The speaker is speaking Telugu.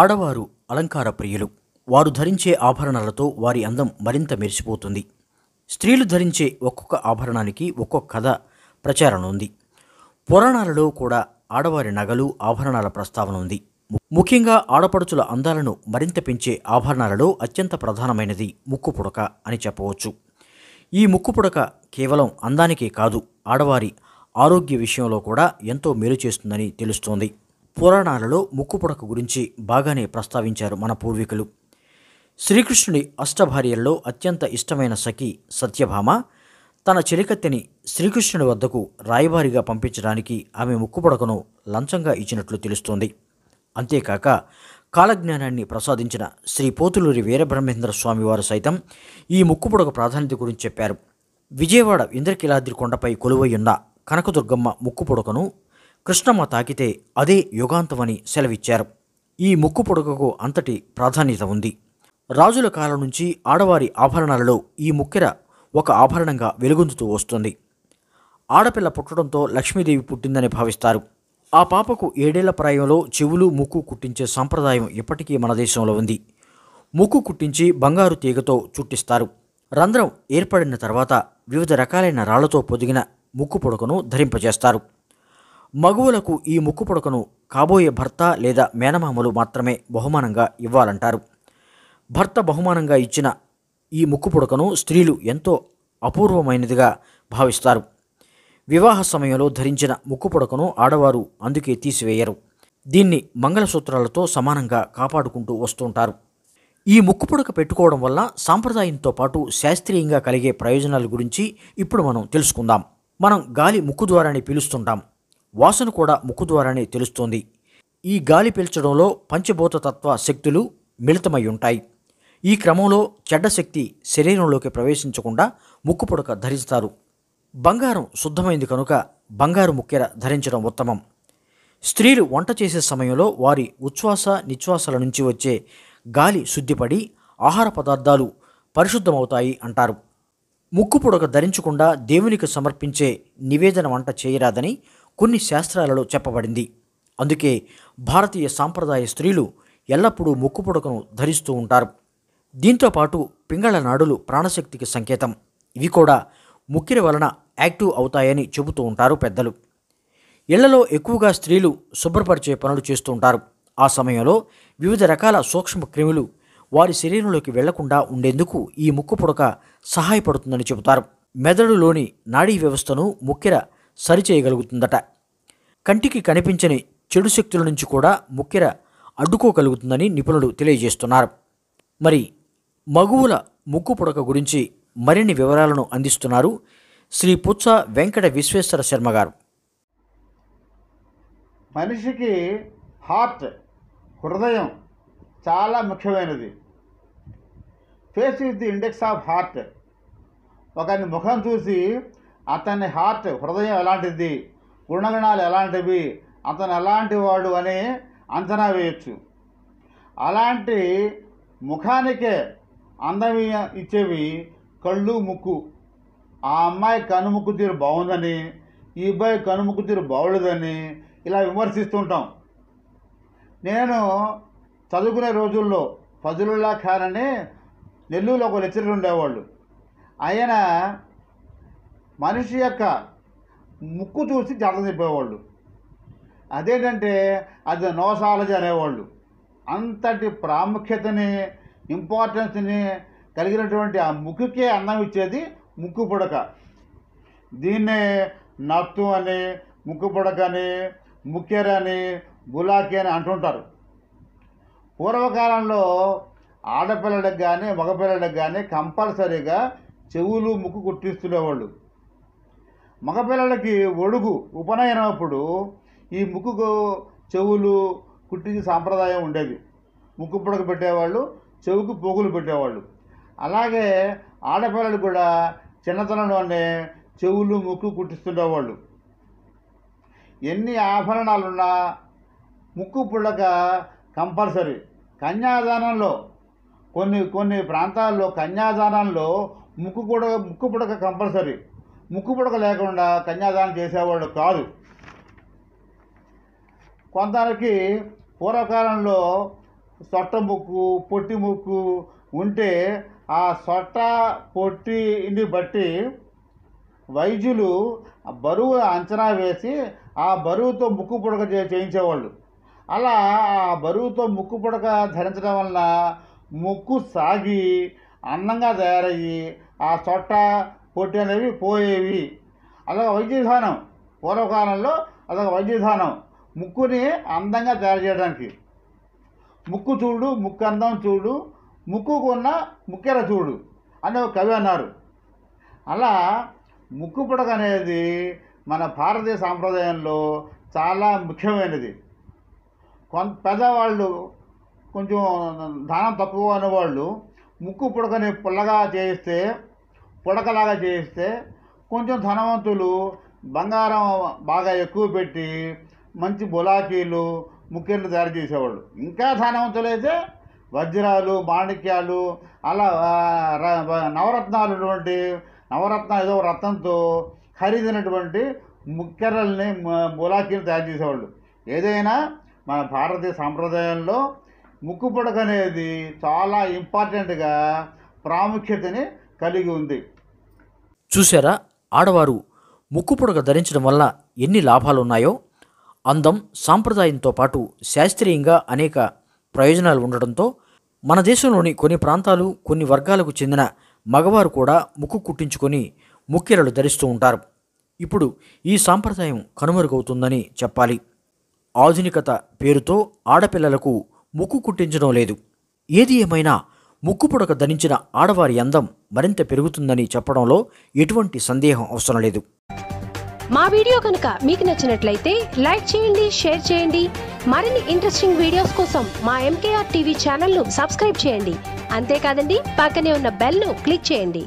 ఆడవారు అలంకార ప్రియులు వారు ధరించే ఆభరణాలతో వారి అందం మరింత మెరిసిపోతుంది స్త్రీలు ధరించే ఒక్కొక్క ఆభరణానికి ఒక్కొక్క కథ ప్రచారణ ఉంది పురాణాలలో కూడా ఆడవారి నగలు ఆభరణాల ప్రస్తావన ఉంది ముఖ్యంగా ఆడపడుచుల అందాలను మరింత పెంచే ఆభరణాలలో అత్యంత ప్రధానమైనది ముక్కు పుడక అని చెప్పవచ్చు ఈ ముక్కు పుడక కేవలం అందానికే కాదు ఆడవారి ఆరోగ్య విషయంలో కూడా ఎంతో మేలు చేస్తుందని తెలుస్తోంది పురాణాలలో ముక్కుపుడక గురించి బాగానే ప్రస్తావించారు మన పూర్వీకులు శ్రీకృష్ణుడి అష్టభార్యల్లో అత్యంత ఇష్టమైన సఖి సత్యభామ తన చెలికత్తెని శ్రీకృష్ణుడి వద్దకు రాయబారిగా పంపించడానికి ఆమె ముక్కుపుడకను లంచంగా ఇచ్చినట్లు తెలుస్తోంది అంతేకాక కాలజ్ఞానాన్ని ప్రసాదించిన శ్రీ పోతులూరి వీరబ్రహ్మేంద్ర స్వామివారు సైతం ఈ ముక్కుపుడక ప్రాధాన్యత గురించి చెప్పారు విజయవాడ ఇంద్రకీలాద్రి కొండపై కొలువయ్యున్న కనకదుర్గమ్మ ముక్కుపుడకను కృష్ణమ్మ తాకితే అదే యుగాంతమని సెలవిచ్చారు ఈ ముక్కు పొడకకు అంతటి ప్రాధాన్యత ఉంది రాజుల కాలం నుంచి ఆడవారి ఆభరణాలలో ఈ ముక్కెర ఒక ఆభరణంగా వెలుగొందుతూ వస్తుంది ఆడపిల్ల పుట్టడంతో లక్ష్మీదేవి పుట్టిందని భావిస్తారు ఆ పాపకు ఏడేళ్ల ప్రాయంలో చెవులు ముక్కు కుట్టించే సంప్రదాయం ఇప్పటికీ మన దేశంలో ఉంది ముక్కు కుట్టించి బంగారు తీగతో చుట్టిస్తారు రంధ్రం ఏర్పడిన తర్వాత వివిధ రకాలైన రాళ్లతో పొదిగిన ముక్కు పొడకను ధరింపజేస్తారు మగువులకు ఈ ముక్కు పుడకను కాబోయే భర్త లేదా మేనమామలు మాత్రమే బహుమానంగా ఇవ్వాలంటారు భర్త బహుమానంగా ఇచ్చిన ఈ ముక్కు పుడకను స్త్రీలు ఎంతో అపూర్వమైనదిగా భావిస్తారు వివాహ సమయంలో ధరించిన ముక్కు పుడకను ఆడవారు అందుకే తీసివేయరు దీన్ని మంగళసూత్రాలతో సమానంగా కాపాడుకుంటూ వస్తుంటారు ఈ ముక్కు పుడక పెట్టుకోవడం వల్ల సాంప్రదాయంతో పాటు శాస్త్రీయంగా కలిగే ప్రయోజనాల గురించి ఇప్పుడు మనం తెలుసుకుందాం మనం గాలి ముక్కు ద్వారానే పిలుస్తుంటాం వాసన కూడా ముక్కు ద్వారానే తెలుస్తోంది ఈ గాలి పీల్చడంలో పంచభూత తత్వ శక్తులు మిళితమై ఉంటాయి ఈ క్రమంలో చెడ్డ శక్తి శరీరంలోకి ప్రవేశించకుండా ముక్కు పొడక ధరిస్తారు బంగారం శుద్ధమైంది కనుక బంగారు ముక్కెర ధరించడం ఉత్తమం స్త్రీలు వంట చేసే సమయంలో వారి ఉచ్ఛ్వాస నిశ్వాసాల నుంచి వచ్చే గాలి శుద్ధిపడి ఆహార పదార్థాలు పరిశుద్ధమవుతాయి అంటారు ముక్కు పొడక ధరించకుండా దేవునికి సమర్పించే నివేదన వంట చేయరాదని కొన్ని శాస్త్రాలలో చెప్పబడింది అందుకే భారతీయ సాంప్రదాయ స్త్రీలు ఎల్లప్పుడూ ముక్కుపుడకను ధరిస్తూ ఉంటారు దీంతోపాటు పింగళ నాడులు ప్రాణశక్తికి సంకేతం ఇవి కూడా ముక్కిరి వలన యాక్టివ్ అవుతాయని చెబుతూ ఉంటారు పెద్దలు ఇళ్లలో ఎక్కువగా స్త్రీలు శుభ్రపరిచే పనులు చేస్తూ ఉంటారు ఆ సమయంలో వివిధ రకాల సూక్ష్మ క్రిములు వారి శరీరంలోకి వెళ్లకుండా ఉండేందుకు ఈ ముక్కు పుడక సహాయపడుతుందని చెబుతారు మెదడులోని నాడీ వ్యవస్థను ముక్కిర సరిచేయగలుగుతుందట కంటికి కనిపించని చెడు శక్తుల నుంచి కూడా ముక్కెర అడ్డుకోగలుగుతుందని నిపుణులు తెలియజేస్తున్నారు మరి మగువుల ముక్కు పుడక గురించి మరిన్ని వివరాలను అందిస్తున్నారు శ్రీ పుత్స వెంకట విశ్వేశ్వర శర్మ గారు మనిషికి హార్ట్ హృదయం చాలా ముఖ్యమైనది face is the index of heart ఒక ముఖం చూసి అతని హార్ట్ హృదయం ఎలాంటిది గుణగణాలు ఎలాంటివి అతను ఎలాంటి వాడు అని అంచనా వేయచ్చు అలాంటి ముఖానికే అందం ఇచ్చేవి కళ్ళు ముక్కు ఆ అమ్మాయి కనుముక్కు తీరు బాగుందని ఈ అబ్బాయి కనుముక్కు తీరు బాగులేదని ఇలా విమర్శిస్తుంటాం నేను చదువుకునే రోజుల్లో ఫజలుల్లా ఖాన్ అని నెల్లూరులో ఒక లెక్చరర్ ఉండేవాళ్ళు ఆయన మనిషి యొక్క ముక్కు చూసి జడ తిప్పేవాళ్ళు అదేంటంటే అది నోసాలజీ అనేవాళ్ళు అంతటి ప్రాముఖ్యతని ఇంపార్టెన్స్ని కలిగినటువంటి ఆ ముక్కుకే అన్నం ఇచ్చేది ముక్కు పుడక దీన్నే నత్తు అని ముక్కు పుడక అని ముఖ్యర అని గులాకి అని అంటుంటారు పూర్వకాలంలో ఆడపిల్లలకు కానీ మగపిల్లలకు కానీ కంపల్సరీగా చెవులు ముక్కు కుట్టిస్తుండేవాళ్ళు మగపిల్లలకి ఒడుగు ఉపనయనప్పుడు ఈ ముక్కుకు చెవులు కుట్టికి సాంప్రదాయం ఉండేది ముక్కు పుడక పెట్టేవాళ్ళు చెవుకు పోగులు పెట్టేవాళ్ళు అలాగే ఆడపిల్లలు కూడా చిన్నతనంలోనే చెవులు ముక్కు కుట్టిస్తుండేవాళ్ళు ఎన్ని ఆభరణాలున్నా ముక్కు పుడక కంపల్సరీ కన్యాదానంలో కొన్ని కొన్ని ప్రాంతాల్లో కన్యాదానంలో ముక్కు కూడా ముక్కు పుడక కంపల్సరీ ముక్కుపుడక లేకుండా కన్యాదానం చేసేవాళ్ళు కాదు కొందరికి పూర్వకాలంలో సొట్ట ముక్కు పొట్టి ముక్కు ఉంటే ఆ సొట్ట పొట్టిని బట్టి వైద్యులు బరువు అంచనా వేసి ఆ బరువుతో ముక్కు పుడక చేయించేవాళ్ళు అలా ఆ బరువుతో ముక్కు పుడక ధరించడం వలన ముక్కు సాగి అందంగా తయారయ్యి ఆ చొట్ట పొట్టనేవి పోయేవి అలాగ వైద్య విధానం పూర్వకాలంలో అదొక వైద్య విధానం ముక్కుని అందంగా తయారు చేయడానికి ముక్కు చూడు ముక్కు అందం చూడు ముక్కుకు ఉన్న ముక్కెర చూడు అని ఒక కవి అన్నారు అలా ముక్కు పుడక అనేది మన భారతీయ సాంప్రదాయంలో చాలా ముఖ్యమైనది కొంత పెద్దవాళ్ళు కొంచెం దానం తక్కువ అనేవాళ్ళు ముక్కు పుడకని పుల్లగా చేయిస్తే పుడకలాగా చేయిస్తే కొంచెం ధనవంతులు బంగారం బాగా ఎక్కువ పెట్టి మంచి బులాకీలు ముఖ్యలు తయారు చేసేవాళ్ళు ఇంకా ధనవంతులైతే వజ్రాలు మాణిక్యాలు అలా నవరత్నాలు ఉన్నటువంటి నవరత్న ఏదో రత్నంతో ఖరీదైనటువంటి ముక్కెరల్ని బులాకీలు తయారు చేసేవాళ్ళు ఏదైనా మన భారతీయ సాంప్రదాయంలో ముక్కు పుడక అనేది చాలా ఇంపార్టెంట్గా ప్రాముఖ్యతని కలిగి ఉంది చూశారా ఆడవారు ముక్కు పొడక ధరించడం వల్ల ఎన్ని లాభాలున్నాయో అందం సాంప్రదాయంతో పాటు శాస్త్రీయంగా అనేక ప్రయోజనాలు ఉండడంతో మన దేశంలోని కొన్ని ప్రాంతాలు కొన్ని వర్గాలకు చెందిన మగవారు కూడా ముక్కు కుట్టించుకొని ముక్కెరలు ధరిస్తూ ఉంటారు ఇప్పుడు ఈ సాంప్రదాయం కనుమరుగవుతుందని చెప్పాలి ఆధునికత పేరుతో ఆడపిల్లలకు ముక్కు కుట్టించడం లేదు ఏది ఏమైనా ముక్కుపుడక ధరించిన ఆడవారి అందం మరింత పెరుగుతుందని చెప్పడంలో ఎటువంటి సందేహం అవసరం లేదు మా వీడియో కనుక మీకు నచ్చినట్లయితే లైక్ చేయండి షేర్ చేయండి మరిన్ని ఇంట్రెస్టింగ్ వీడియోస్ కోసం మా ఎంకేఆర్ టీవీ ఛానల్ను సబ్స్క్రైబ్ చేయండి అంతేకాదండి పక్కనే ఉన్న బెల్ను క్లిక్ చేయండి